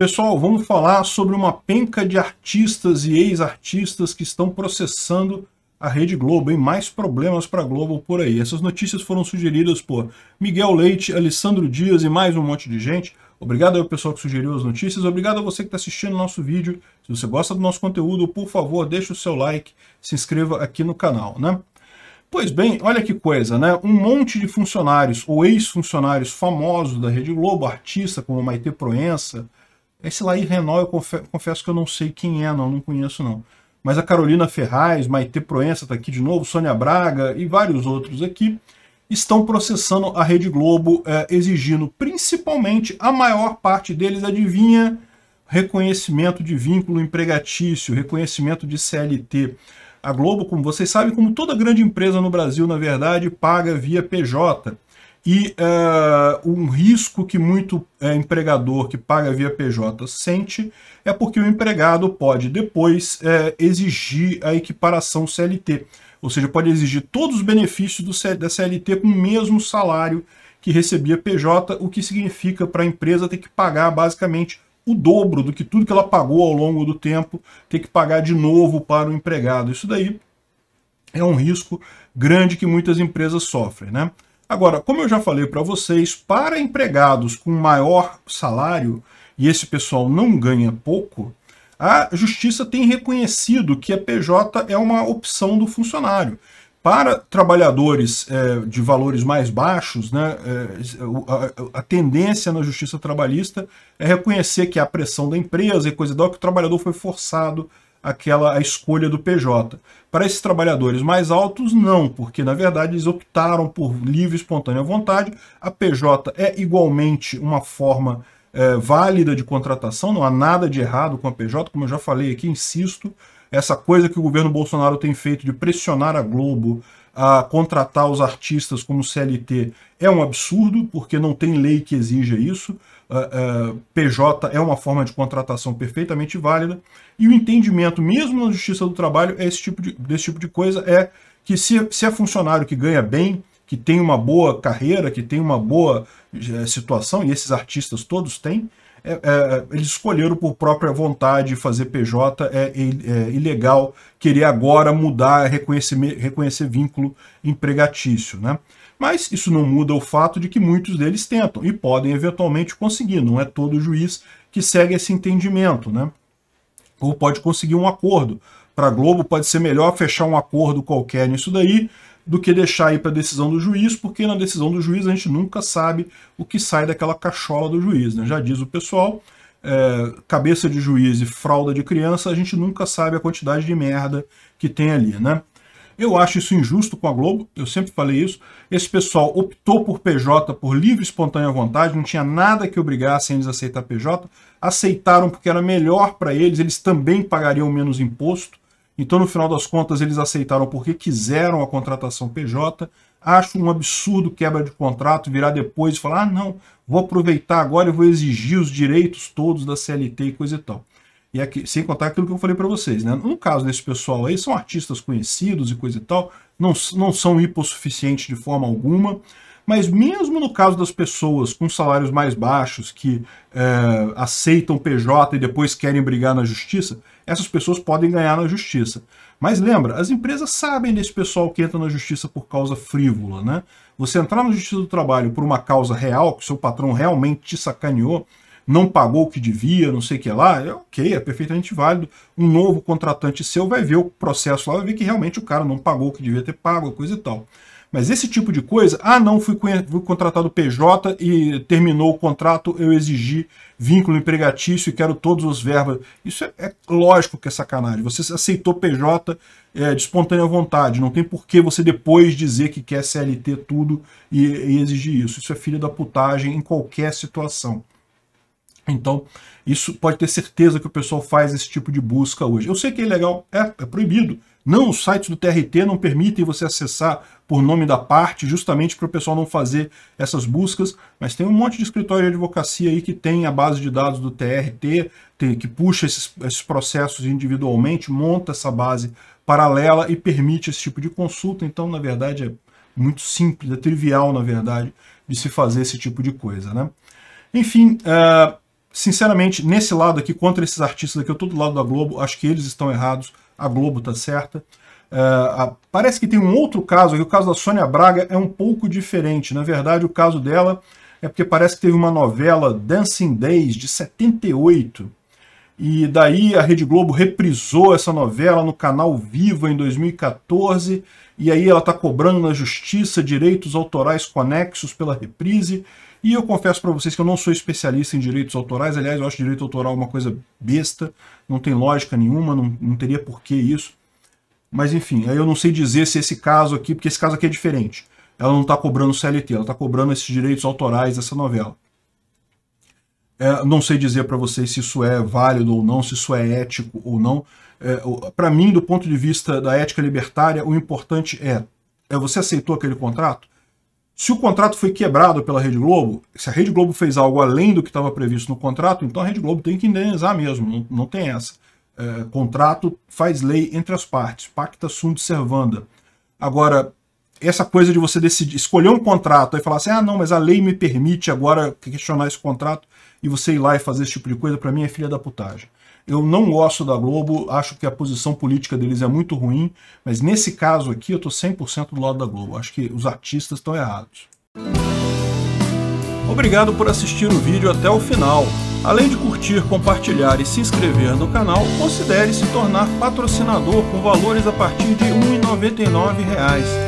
Pessoal, vamos falar sobre uma penca de artistas e ex-artistas que estão processando a Rede Globo, hein? Mais problemas para a Globo por aí. Essas notícias foram sugeridas por Miguel Leite, Alessandro Dias e mais um monte de gente. Obrigado ao pessoal que sugeriu as notícias, obrigado a você que está assistindo o nosso vídeo. Se você gosta do nosso conteúdo, por favor, deixe o seu like, se inscreva aqui no canal, né? Pois bem, olha que coisa, né? Um monte de funcionários ou ex-funcionários famosos da Rede Globo, artista como Maite Proença, esse Laí Renal, eu confesso que eu não sei quem é, não, não conheço não. Mas a Carolina Ferraz, Maite Proença está aqui de novo, Sônia Braga e vários outros aqui estão processando a Rede Globo, é, exigindo principalmente a maior parte deles, adivinha, reconhecimento de vínculo empregatício, reconhecimento de CLT. A Globo, como vocês sabem, como toda grande empresa no Brasil, na verdade, paga via PJ. E uh, um risco que muito uh, empregador que paga via PJ sente é porque o empregado pode depois uh, exigir a equiparação CLT. Ou seja, pode exigir todos os benefícios C, da CLT com o mesmo salário que recebia PJ, o que significa para a empresa ter que pagar basicamente o dobro do que tudo que ela pagou ao longo do tempo, ter que pagar de novo para o empregado. Isso daí é um risco grande que muitas empresas sofrem. Né? Agora, como eu já falei para vocês, para empregados com maior salário, e esse pessoal não ganha pouco, a justiça tem reconhecido que a PJ é uma opção do funcionário. Para trabalhadores é, de valores mais baixos, né, é, a, a, tendência na justiça trabalhista é reconhecer que há pressão da empresa e coisa e tal, que o trabalhador foi forçado aquela a escolha do PJ. Para esses trabalhadores mais altos, não, porque na verdade eles optaram por livre e espontânea vontade. A PJ é igualmente uma forma é, válida de contratação, não há nada de errado com a PJ, como eu já falei aqui, insisto. Essa coisa que o governo Bolsonaro tem feito de pressionar a Globo a contratar os artistas como CLT é um absurdo, porque não tem lei que exija isso. Ah, ah, PJ é uma forma de contratação perfeitamente válida. E o entendimento, mesmo na Justiça do Trabalho, é esse tipo de, desse tipo de coisa é que se, se é funcionário que ganha bem, que tem uma boa carreira, que tem uma boa eh, situação, e esses artistas todos têm, é, é, eles escolheram por própria vontade fazer PJ, é, é ilegal querer agora mudar, reconhecer, reconhecer vínculo empregatício. Né? Mas isso não muda o fato de que muitos deles tentam e podem eventualmente conseguir, não é todo juiz que segue esse entendimento, né? ou pode conseguir um acordo para a Globo pode ser melhor fechar um acordo qualquer nisso daí do que deixar aí para a decisão do juiz, porque na decisão do juiz a gente nunca sabe o que sai daquela cachola do juiz. Né? Já diz o pessoal, é, cabeça de juiz e fralda de criança, a gente nunca sabe a quantidade de merda que tem ali, né? Eu acho isso injusto com a Globo, eu sempre falei isso. Esse pessoal optou por PJ por livre e espontânea vontade, não tinha nada que obrigasse eles a aceitar PJ. Aceitaram porque era melhor para eles, eles também pagariam menos imposto. Então, no final das contas, eles aceitaram porque quiseram a contratação PJ. Acho um absurdo quebra de contrato virar depois e falar: ah, não, vou aproveitar agora e vou exigir os direitos todos da CLT e coisa e tal. E aqui, sem contar aquilo que eu falei para vocês, né? No caso desse pessoal aí, são artistas conhecidos e coisa e tal, não, não são hipossuficientes de forma alguma. Mas mesmo no caso das pessoas com salários mais baixos, que é, aceitam PJ e depois querem brigar na justiça, essas pessoas podem ganhar na justiça. Mas lembra, as empresas sabem desse pessoal que entra na justiça por causa frívola, né? Você entrar na justiça do trabalho por uma causa real, que seu patrão realmente te sacaneou, não pagou o que devia, não sei o que lá, é ok, é perfeitamente válido. Um novo contratante seu vai ver o processo lá, vai ver que realmente o cara não pagou o que devia ter pago, coisa e tal. Mas esse tipo de coisa, ah, não, fui, fui contratado PJ e terminou o contrato, eu exigi vínculo empregatício e quero todos os verbas. Isso é, é lógico que é sacanagem. Você aceitou PJ é, de espontânea vontade, não tem por que você depois dizer que quer CLT tudo e, e exigir isso. Isso é filha da putagem em qualquer situação. Então, isso pode ter certeza que o pessoal faz esse tipo de busca hoje. Eu sei que é legal, é, é proibido. Não, os sites do TRT não permitem você acessar por nome da parte, justamente para o pessoal não fazer essas buscas, mas tem um monte de escritório de advocacia aí que tem a base de dados do TRT, tem, que puxa esses, esses processos individualmente, monta essa base paralela e permite esse tipo de consulta. Então, na verdade, é muito simples, é trivial, na verdade, de se fazer esse tipo de coisa. Né? Enfim, uh, sinceramente, nesse lado aqui, contra esses artistas aqui, eu tô do lado da Globo, acho que eles estão errados, a Globo tá certa. É, a, parece que tem um outro caso aqui, o caso da Sônia Braga é um pouco diferente. Na verdade, o caso dela é porque parece que teve uma novela Dancing Days, de 78, e daí a Rede Globo reprisou essa novela no canal Viva em 2014, e aí ela está cobrando na justiça direitos autorais conexos pela reprise, e eu confesso para vocês que eu não sou especialista em direitos autorais, aliás, eu acho direito autoral uma coisa besta, não tem lógica nenhuma, não, não teria porquê isso. Mas enfim, aí eu não sei dizer se esse caso aqui, porque esse caso aqui é diferente. Ela não está cobrando CLT, ela está cobrando esses direitos autorais dessa novela. É, não sei dizer para vocês se isso é válido ou não, se isso é ético ou não. É, para mim, do ponto de vista da ética libertária, o importante é, é você aceitou aquele contrato? Se o contrato foi quebrado pela Rede Globo, se a Rede Globo fez algo além do que estava previsto no contrato, então a Rede Globo tem que indenizar mesmo, não, não tem essa. É, contrato faz lei entre as partes, pacta sunt servanda. Agora, essa coisa de você decidir, escolher um contrato e falar assim, ah não, mas a lei me permite agora questionar esse contrato e você ir lá e fazer esse tipo de coisa, para mim é filha da putagem. Eu não gosto da Globo, acho que a posição política deles é muito ruim, mas nesse caso aqui eu estou 100% do lado da Globo. Acho que os artistas estão errados. Obrigado por assistir o vídeo até o final. Além de curtir, compartilhar e se inscrever no canal, considere se tornar patrocinador com valores a partir de R$ 1,99